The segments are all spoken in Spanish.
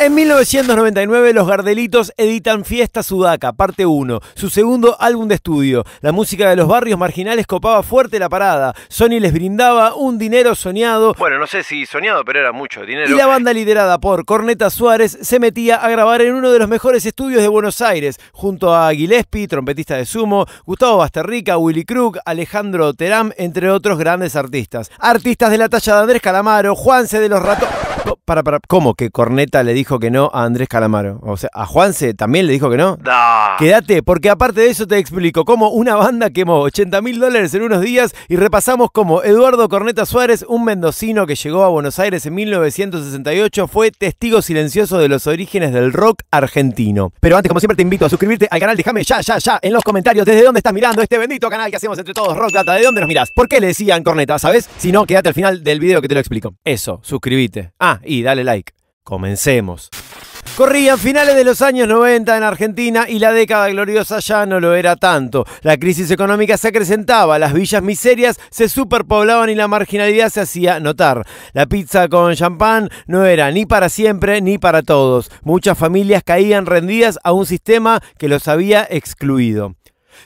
En 1999 los Gardelitos editan Fiesta Sudaca, parte 1, su segundo álbum de estudio. La música de los barrios marginales copaba fuerte la parada. Sony les brindaba un dinero soñado. Bueno, no sé si soñado, pero era mucho dinero. Y la banda liderada por Corneta Suárez se metía a grabar en uno de los mejores estudios de Buenos Aires, junto a Gillespie, trompetista de sumo, Gustavo Basterrica, Willy Krug, Alejandro Terán, entre otros grandes artistas. Artistas de la talla de Andrés Calamaro, Juanse de los Ratones. Para, para, ¿Cómo que Corneta le dijo que no a Andrés Calamaro? O sea, a Juanse también le dijo que no. Quédate, porque aparte de eso te explico cómo una banda quemó 80 mil dólares en unos días y repasamos cómo Eduardo Corneta Suárez, un mendocino que llegó a Buenos Aires en 1968, fue testigo silencioso de los orígenes del rock argentino. Pero antes, como siempre, te invito a suscribirte al canal. Déjame ya, ya, ya en los comentarios desde dónde estás mirando este bendito canal que hacemos entre todos, Rock Data. ¿De dónde nos mirás? ¿Por qué le decían Corneta? ¿Sabes? Si no, quédate al final del video que te lo explico. Eso, suscríbete. Ah, y dale like. Comencemos. Corrían finales de los años 90 en Argentina y la década gloriosa ya no lo era tanto. La crisis económica se acrecentaba, las villas miserias se superpoblaban y la marginalidad se hacía notar. La pizza con champán no era ni para siempre ni para todos. Muchas familias caían rendidas a un sistema que los había excluido.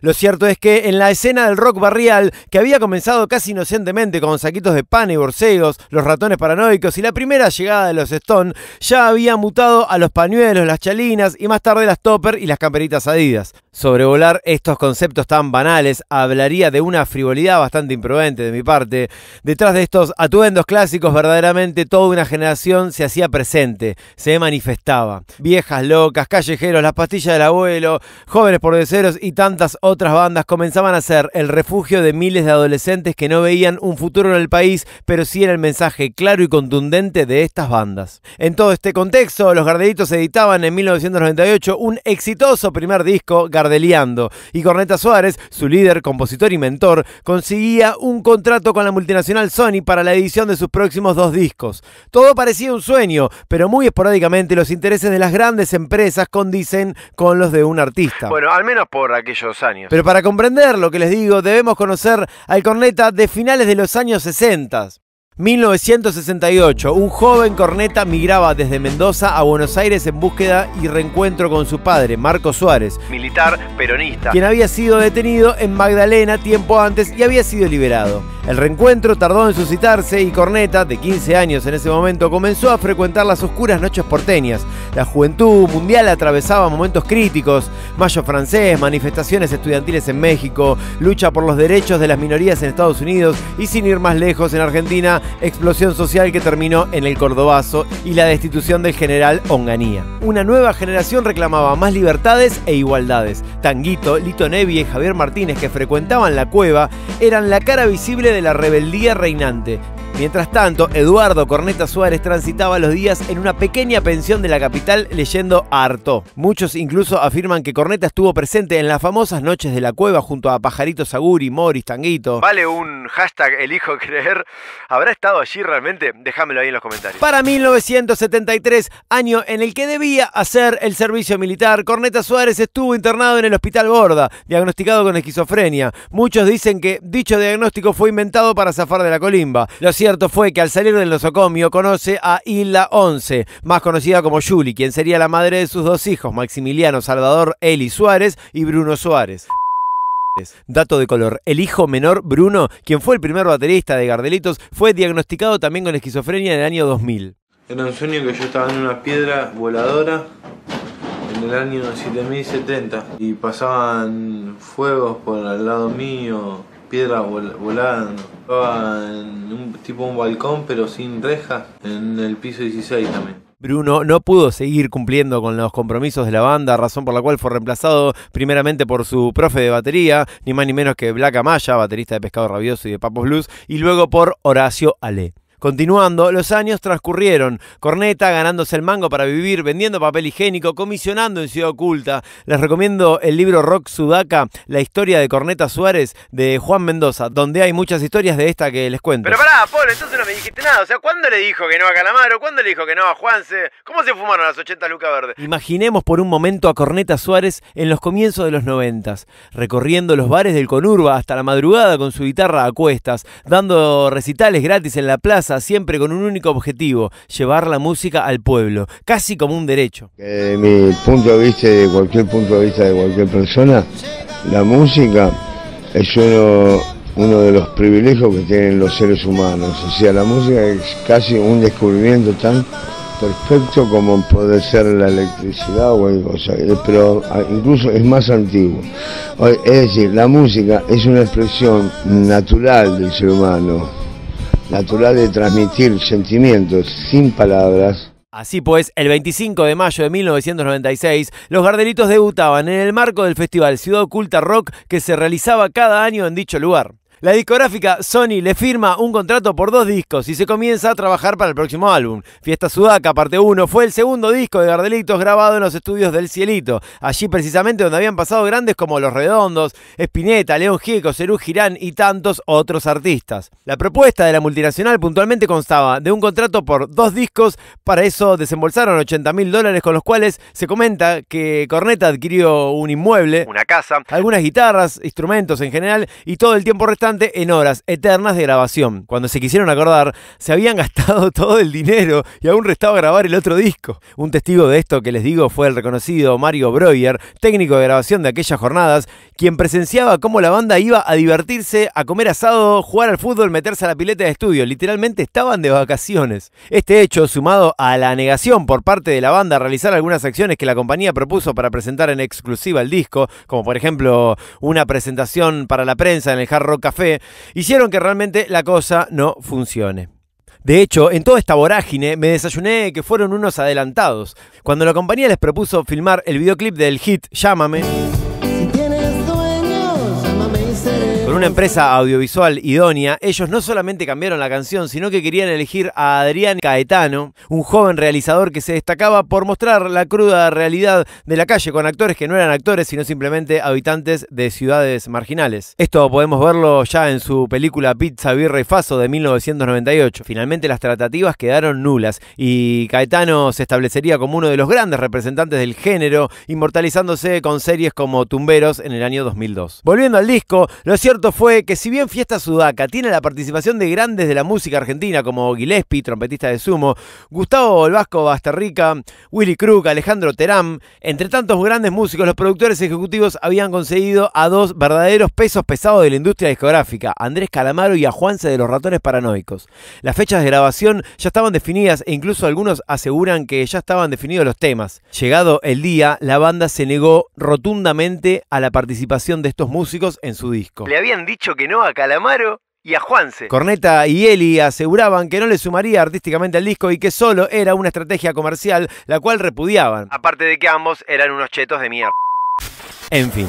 Lo cierto es que en la escena del rock barrial, que había comenzado casi inocentemente con saquitos de pan y borcegos, los ratones paranoicos y la primera llegada de los Stone, ya había mutado a los pañuelos, las chalinas y más tarde las topper y las camperitas adidas sobrevolar estos conceptos tan banales, hablaría de una frivolidad bastante imprudente de mi parte. Detrás de estos atuendos clásicos, verdaderamente toda una generación se hacía presente, se manifestaba. Viejas locas, callejeros, las pastillas del abuelo, jóvenes por y tantas otras bandas comenzaban a ser el refugio de miles de adolescentes que no veían un futuro en el país, pero sí era el mensaje claro y contundente de estas bandas. En todo este contexto, los Gardelitos editaban en 1998 un exitoso primer disco, liando y Corneta Suárez, su líder, compositor y mentor, conseguía un contrato con la multinacional Sony para la edición de sus próximos dos discos. Todo parecía un sueño, pero muy esporádicamente los intereses de las grandes empresas condicen con los de un artista. Bueno, al menos por aquellos años. Pero para comprender lo que les digo, debemos conocer al corneta de finales de los años 60. 1968, un joven corneta migraba desde Mendoza a Buenos Aires en búsqueda y reencuentro con su padre, Marco Suárez, militar peronista, quien había sido detenido en Magdalena tiempo antes y había sido liberado. El reencuentro tardó en suscitarse y Corneta, de 15 años en ese momento, comenzó a frecuentar las oscuras noches porteñas. La juventud mundial atravesaba momentos críticos, Mayo francés, manifestaciones estudiantiles en México, lucha por los derechos de las minorías en Estados Unidos y sin ir más lejos en Argentina, explosión social que terminó en el Cordobazo y la destitución del general Onganía. Una nueva generación reclamaba más libertades e igualdades. Tanguito, Lito Nevi y Javier Martínez que frecuentaban la cueva eran la cara visible de la rebeldía reinante, Mientras tanto, Eduardo Corneta Suárez transitaba los días en una pequeña pensión de la capital leyendo harto. Muchos incluso afirman que Corneta estuvo presente en las famosas noches de la cueva junto a Pajarito Saguri, Moris, Tanguito. Vale un hashtag elijo creer. ¿Habrá estado allí realmente? Déjamelo ahí en los comentarios. Para 1973, año en el que debía hacer el servicio militar, Corneta Suárez estuvo internado en el Hospital Borda, diagnosticado con esquizofrenia. Muchos dicen que dicho diagnóstico fue inventado para zafar de la colimba cierto fue que al salir del nosocomio conoce a Isla Once, más conocida como Julie, quien sería la madre de sus dos hijos, Maximiliano Salvador Eli Suárez y Bruno Suárez. Dato de color, el hijo menor Bruno, quien fue el primer baterista de Gardelitos, fue diagnosticado también con esquizofrenia en el año 2000. Era un sueño que yo estaba en una piedra voladora en el año 7070 y pasaban fuegos por al lado mío, piedra volando. en un tipo un balcón, pero sin rejas, en el piso 16 también. Bruno no pudo seguir cumpliendo con los compromisos de la banda, razón por la cual fue reemplazado primeramente por su profe de batería, ni más ni menos que Black Amaya, baterista de Pescado Rabioso y de Papos Blues, y luego por Horacio Ale. Continuando, los años transcurrieron. Corneta ganándose el mango para vivir, vendiendo papel higiénico, comisionando en Ciudad Oculta. Les recomiendo el libro Rock Sudaca, La historia de Corneta Suárez de Juan Mendoza, donde hay muchas historias de esta que les cuento. Pero pará, Paul, entonces no me dijiste nada. O sea, ¿cuándo le dijo que no a Calamaro? ¿Cuándo le dijo que no a Juanse? ¿Cómo se fumaron las 80 lucas verdes? Imaginemos por un momento a Corneta Suárez en los comienzos de los noventas, recorriendo los bares del Conurba hasta la madrugada con su guitarra a cuestas, dando recitales gratis en la plaza siempre con un único objetivo, llevar la música al pueblo, casi como un derecho. De mi punto de vista, de cualquier punto de vista de cualquier persona, la música es uno, de los privilegios que tienen los seres humanos. O sea, la música es casi un descubrimiento tan perfecto como puede ser la electricidad o algo, cosa eh, pero incluso es más antiguo. Es decir, la música es una expresión natural del ser humano, natural de transmitir sentimientos sin palabras, Así pues, el 25 de mayo de 1996, los Gardelitos debutaban en el marco del festival Ciudad Oculta Rock que se realizaba cada año en dicho lugar. La discográfica Sony le firma un contrato por dos discos y se comienza a trabajar para el próximo álbum. Fiesta Sudaca, parte 1, fue el segundo disco de Gardelitos grabado en los estudios del Cielito, allí precisamente donde habían pasado grandes como Los Redondos, Espineta, León Gieco, Cerú Girán y tantos otros artistas. La propuesta de la multinacional puntualmente constaba de un contrato por dos discos, para eso desembolsaron 80 mil dólares con los cuales se comenta que Corneta adquirió un inmueble, una casa, algunas guitarras, instrumentos en general y todo el tiempo restante en horas eternas de grabación. Cuando se quisieron acordar, se habían gastado todo el dinero y aún restaba grabar el otro disco. Un testigo de esto que les digo fue el reconocido Mario Breuer, técnico de grabación de aquellas jornadas, quien presenciaba cómo la banda iba a divertirse, a comer asado, jugar al fútbol, meterse a la pileta de estudio. Literalmente estaban de vacaciones. Este hecho, sumado a la negación por parte de la banda a realizar algunas acciones que la compañía propuso para presentar en exclusiva el disco, como por ejemplo una presentación para la prensa en el Hard Rock Café hicieron que realmente la cosa no funcione. De hecho, en toda esta vorágine me desayuné que fueron unos adelantados. Cuando la compañía les propuso filmar el videoclip del hit Llámame, una empresa audiovisual idónea, ellos no solamente cambiaron la canción, sino que querían elegir a Adrián Caetano, un joven realizador que se destacaba por mostrar la cruda realidad de la calle con actores que no eran actores, sino simplemente habitantes de ciudades marginales. Esto podemos verlo ya en su película Pizza, Birra y Faso de 1998. Finalmente las tratativas quedaron nulas y Caetano se establecería como uno de los grandes representantes del género, inmortalizándose con series como Tumberos en el año 2002. Volviendo al disco, lo cierto fue que si bien Fiesta Sudaca tiene la participación de grandes de la música argentina como Gillespie, trompetista de sumo, Gustavo Olvasco, Basterrica, Willy Crook, Alejandro Terán, entre tantos grandes músicos, los productores ejecutivos habían conseguido a dos verdaderos pesos pesados de la industria discográfica, Andrés Calamaro y a Juanse de los Ratones Paranoicos. Las fechas de grabación ya estaban definidas e incluso algunos aseguran que ya estaban definidos los temas. Llegado el día, la banda se negó rotundamente a la participación de estos músicos en su disco. Le dicho que no a Calamaro y a Juanse. Corneta y Eli aseguraban que no le sumaría artísticamente al disco y que solo era una estrategia comercial, la cual repudiaban. Aparte de que ambos eran unos chetos de mierda. En fin.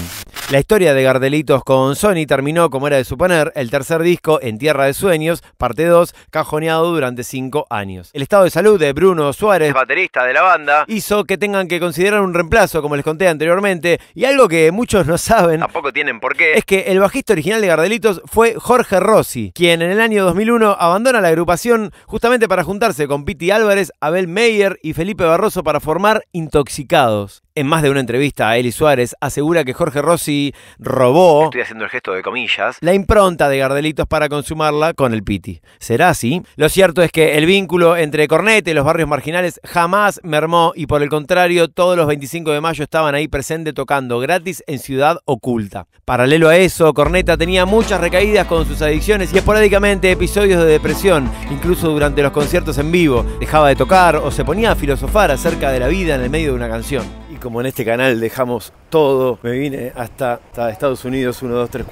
La historia de Gardelitos con Sony terminó, como era de suponer, el tercer disco en Tierra de Sueños, parte 2, cajoneado durante 5 años. El estado de salud de Bruno Suárez, baterista de la banda, hizo que tengan que considerar un reemplazo, como les conté anteriormente, y algo que muchos no saben, tampoco tienen por qué, es que el bajista original de Gardelitos fue Jorge Rossi, quien en el año 2001 abandona la agrupación justamente para juntarse con Piti Álvarez, Abel Meyer y Felipe Barroso para formar Intoxicados. En más de una entrevista, Eli Suárez asegura que Jorge Rossi robó. Estoy haciendo el gesto de comillas. La impronta de Gardelitos para consumarla con el Piti. ¿Será así? Lo cierto es que el vínculo entre Cornete y los barrios marginales jamás mermó y por el contrario, todos los 25 de mayo estaban ahí presentes tocando gratis en Ciudad Oculta. Paralelo a eso, Corneta tenía muchas recaídas con sus adicciones y esporádicamente episodios de depresión, incluso durante los conciertos en vivo. Dejaba de tocar o se ponía a filosofar acerca de la vida en el medio de una canción como en este canal dejamos todo, me vine hasta, Estados Unidos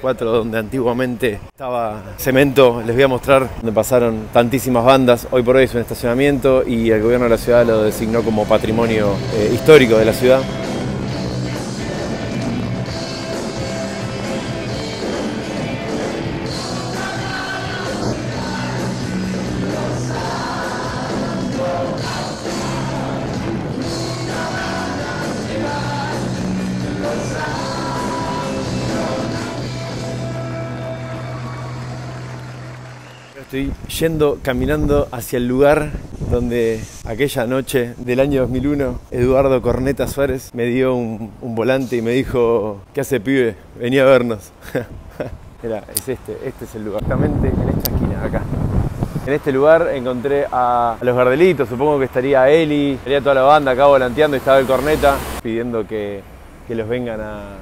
4, donde antiguamente estaba cemento. Les voy a mostrar donde pasaron tantísimas bandas. Hoy por hoy es un estacionamiento y el gobierno de la ciudad lo designó como patrimonio eh, histórico de la ciudad. Estoy yendo, caminando hacia el lugar donde aquella noche del año 2001 Eduardo Corneta Suárez me dio un, volante y me dijo, ¿qué hace pibe? Venía a vernos. Mira, es este, este es el lugar. Exactamente en esta esquina, acá. En este lugar encontré a los Gardelitos, supongo que estaría Eli, estaría toda la banda acá volanteando y estaba el Corneta pidiendo que que los vengan a,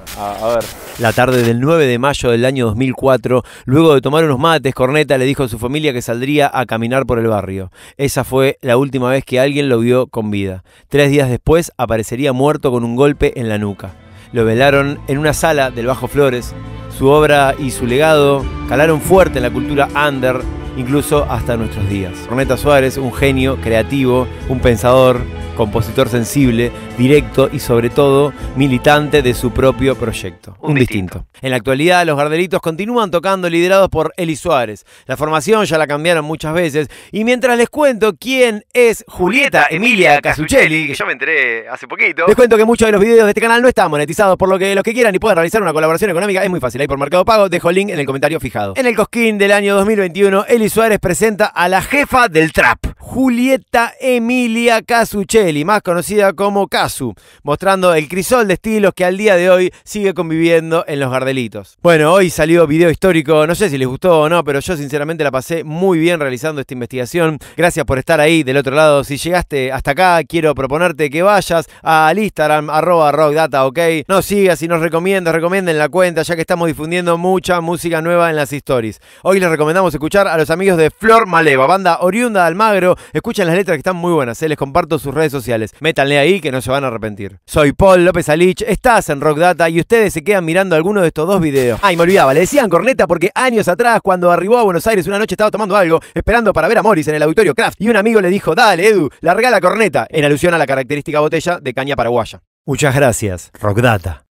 ver. La tarde del 9 de mayo del año 2004, luego de tomar unos mates, Corneta le dijo a su familia que saldría a caminar por el barrio. Esa fue la última vez que alguien lo vio con vida. Tres días después aparecería muerto con un golpe en la nuca. Lo velaron en una sala del Bajo Flores. Su obra y su legado calaron fuerte en la cultura under, incluso hasta nuestros días. Corneta Suárez, un genio creativo, un pensador, compositor sensible, directo y sobre todo militante de su propio proyecto. Un, distinto. En la actualidad los Gardelitos continúan tocando liderados por Eli Suárez. La formación ya la cambiaron muchas veces y mientras les cuento quién es Julieta Emilia Casuchelli. que yo me enteré hace poquito. Les cuento que muchos de los videos de este canal no están monetizados, por lo que los que quieran y puedan realizar una colaboración económica es muy fácil. Ahí por Mercado Pago dejo el link en el comentario fijado. En el Cosquín del año 2021, Eli Suárez presenta a la jefa del trap, Julieta Emilia Casuchelli y más conocida como Casu, mostrando el crisol de estilos que al día de hoy sigue conviviendo en los Gardelitos. Bueno, hoy salió video histórico, no sé si les gustó o no, pero yo sinceramente la pasé muy bien realizando esta investigación. Gracias por estar ahí del otro lado. Si llegaste hasta acá, quiero proponerte que vayas al Instagram arroba rockdata, ok. no sigas y nos recomiendas, recomienden la cuenta, ya que estamos difundiendo mucha música nueva en las stories. Hoy les recomendamos escuchar a los amigos de Flor Maleva, banda oriunda de Almagro. Escuchen las letras que están muy buenas, eh. les comparto sus redes sociales sociales. Métanle ahí que no se van a arrepentir. Soy Paul López Alich, estás en Rock Data y ustedes se quedan mirando alguno de estos dos videos. Ay, me olvidaba, le decían corneta porque años atrás, cuando arribó a Buenos Aires una noche estaba tomando algo, esperando para ver a Morris en el auditorio Craft, y un amigo le dijo, dale Edu, la la corneta, en alusión a la característica botella de caña paraguaya. Muchas gracias, Rock Data.